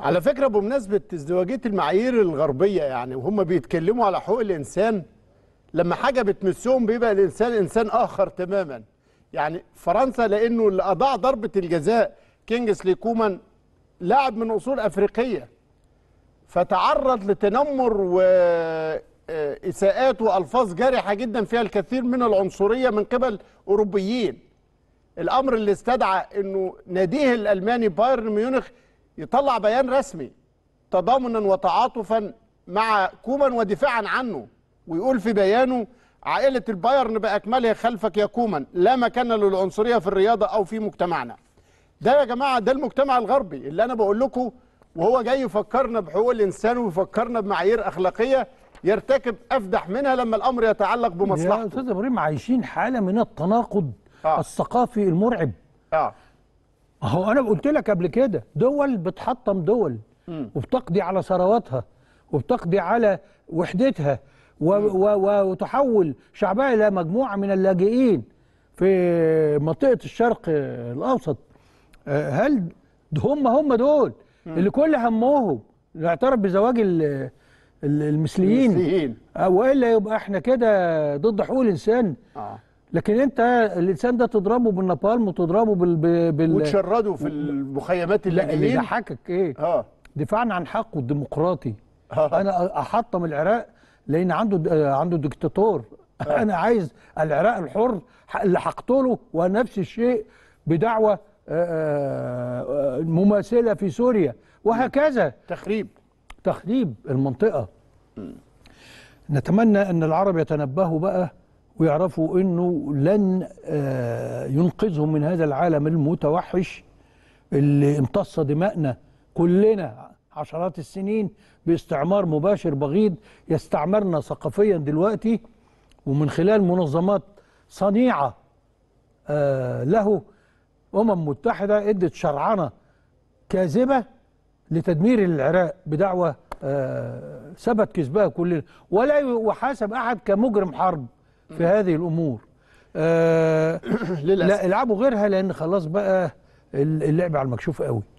على فكره بمناسبه ازدواجيه المعايير الغربيه يعني وهم بيتكلموا على حقوق الانسان لما حاجه بتمسهم بيبقى الانسان انسان اخر تماما يعني فرنسا لانه اللي اضاع ضربه الجزاء كينجسلي كومان لاعب من اصول افريقيه فتعرض لتنمر واساءات آه، والفاظ جارحه جدا فيها الكثير من العنصريه من قبل اوروبيين الامر اللي استدعى انه ناديه الالماني بايرن ميونخ يطلع بيان رسمي تضامنا وتعاطفا مع كومان ودفاعا عنه ويقول في بيانه عائلة البايرن بأكملها خلفك يا كومان لا مكان للعنصرية في الرياضة أو في مجتمعنا ده يا جماعة ده المجتمع الغربي اللي أنا بقول لكم وهو جاي يفكرنا بحقوق الإنسان ويفكرنا بمعايير أخلاقية يرتكب أفدح منها لما الأمر يتعلق بمصلحته يا أستاذ إبراهيم عايشين حالة من التناقض آه. الثقافي المرعب آه. اهو انا قلت لك قبل كده دول بتحطم دول وبتقضي على ثرواتها وبتقضي على وحدتها و و وتحول شعبها الى مجموعه من اللاجئين في منطقه الشرق الاوسط آه، هل هم هم دول اللي كل همهم الاعتراف بزواج المثليين المثليين آه، والا يبقى احنا كده ضد حقوق الانسان آه. لكن انت الانسان ده تضربه بالنابالم وتضربه بال, بال... وتشرده في المخيمات اللي اللي يضحكك ايه اه دفاعا عن حقه الديمقراطي آه. انا احطم العراق لان عنده آه، عنده ديكتاتور آه. انا عايز العراق الحر اللي هقتله ونفس الشيء بدعوه آه، آه، مماثله في سوريا وهكذا تخريب تخريب المنطقه م. نتمنى ان العرب يتنبهوا بقى ويعرفوا أنه لن آه، ينقذهم من هذا العالم المتوحش اللي امتص دماءنا كلنا عشرات السنين باستعمار مباشر بغيض يستعمرنا ثقافيا دلوقتي ومن خلال منظمات صنيعة آه، له أمم متحدة ادت شرعنة كاذبة لتدمير العراق بدعوة آه، ثبت كذبها كلنا ولا يحاسب أحد كمجرم حرب في هذه الامور آه لا العبوا غيرها لان خلاص بقى اللعب على المكشوف قوي